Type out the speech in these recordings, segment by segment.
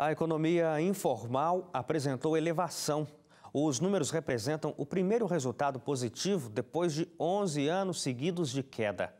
A economia informal apresentou elevação. Os números representam o primeiro resultado positivo depois de 11 anos seguidos de queda.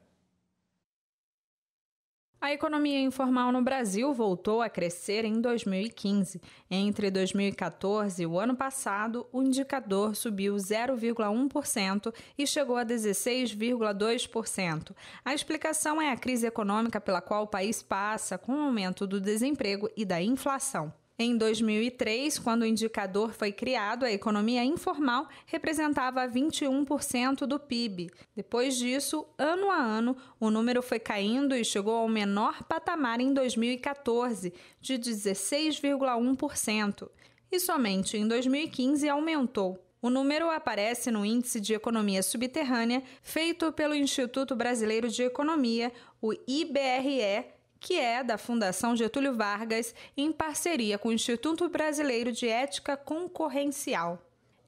A economia informal no Brasil voltou a crescer em 2015. Entre 2014 e o ano passado, o indicador subiu 0,1% e chegou a 16,2%. A explicação é a crise econômica pela qual o país passa, com o aumento do desemprego e da inflação. Em 2003, quando o indicador foi criado, a economia informal representava 21% do PIB. Depois disso, ano a ano, o número foi caindo e chegou ao menor patamar em 2014, de 16,1%. E somente em 2015 aumentou. O número aparece no Índice de Economia Subterrânea feito pelo Instituto Brasileiro de Economia, o IBRE, que é da Fundação Getúlio Vargas, em parceria com o Instituto Brasileiro de Ética Concorrencial.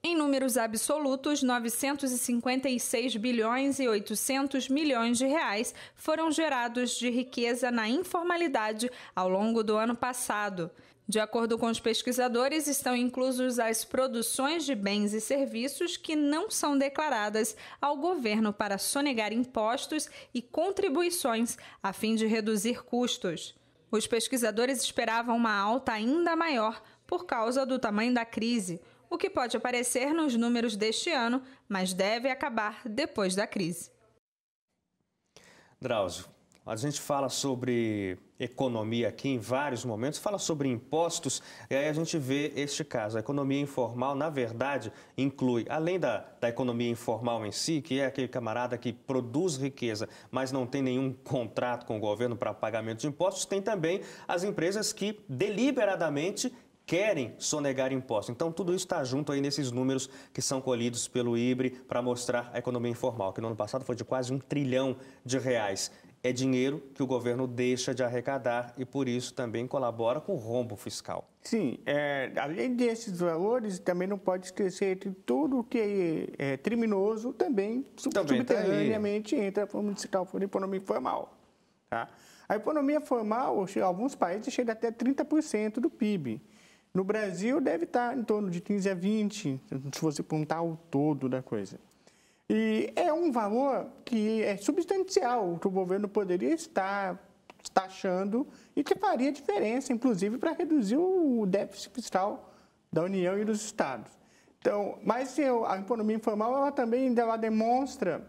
Em números absolutos, 956 bilhões e 800 milhões de reais foram gerados de riqueza na informalidade ao longo do ano passado. De acordo com os pesquisadores, estão inclusos as produções de bens e serviços que não são declaradas ao governo para sonegar impostos e contribuições a fim de reduzir custos. Os pesquisadores esperavam uma alta ainda maior por causa do tamanho da crise o que pode aparecer nos números deste ano, mas deve acabar depois da crise. Drauzio, a gente fala sobre economia aqui em vários momentos, fala sobre impostos, e aí a gente vê este caso. A economia informal, na verdade, inclui, além da, da economia informal em si, que é aquele camarada que produz riqueza, mas não tem nenhum contrato com o governo para pagamento de impostos, tem também as empresas que deliberadamente querem sonegar impostos. Então, tudo isso está junto aí nesses números que são colhidos pelo IBRE para mostrar a economia informal, que no ano passado foi de quase um trilhão de reais. É dinheiro que o governo deixa de arrecadar e, por isso, também colabora com o rombo fiscal. Sim, é, além desses valores, também não pode esquecer que tudo que é, é criminoso também, também tá subterraneamente tá entra para o municipal, para a economia informal. Tá? A economia formal, alguns países, chega até 30% do PIB. No Brasil, deve estar tá em torno de 15 a 20, se você contar o todo da coisa. E é um valor que é substancial, que o governo poderia estar taxando e que faria diferença, inclusive, para reduzir o déficit fiscal da União e dos Estados. Então, mas a economia informal ela também ela demonstra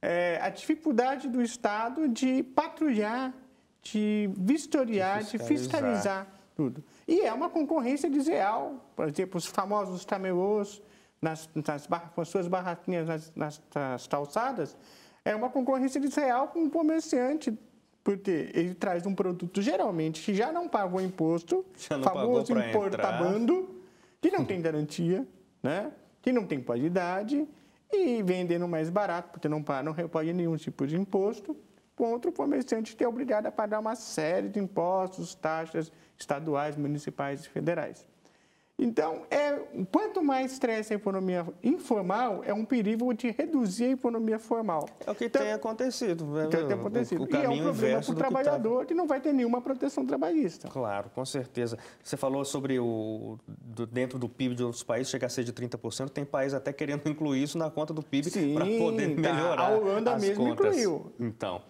é, a dificuldade do Estado de patrulhar, de vistoriar, de fiscalizar. De fiscalizar tudo. E é uma concorrência desleal. Por exemplo, os famosos camelôs nas, nas com as suas barraquinhas nas, nas, nas calçadas, é uma concorrência desleal com o comerciante, porque ele traz um produto geralmente que já não pagou imposto, já famoso importabando, que não tem garantia, né? que não tem qualidade, e vendendo mais barato, porque não, não recolhe nenhum tipo de imposto contra o comerciante ter é obrigado a pagar uma série de impostos, taxas estaduais, municipais e federais. Então, é, quanto mais estresse a economia informal, é um perigo de reduzir a economia formal. É o que então, tem acontecido. Velho, né? tem acontecido. O, o e é um problema para o trabalhador que, tá... que, não vai ter nenhuma proteção trabalhista. Claro, com certeza. Você falou sobre o do, dentro do PIB de outros países chegar a ser de 30%, tem países até querendo incluir isso na conta do PIB para poder tá. melhorar. Tá. A Holanda mesmo contas. incluiu. Então.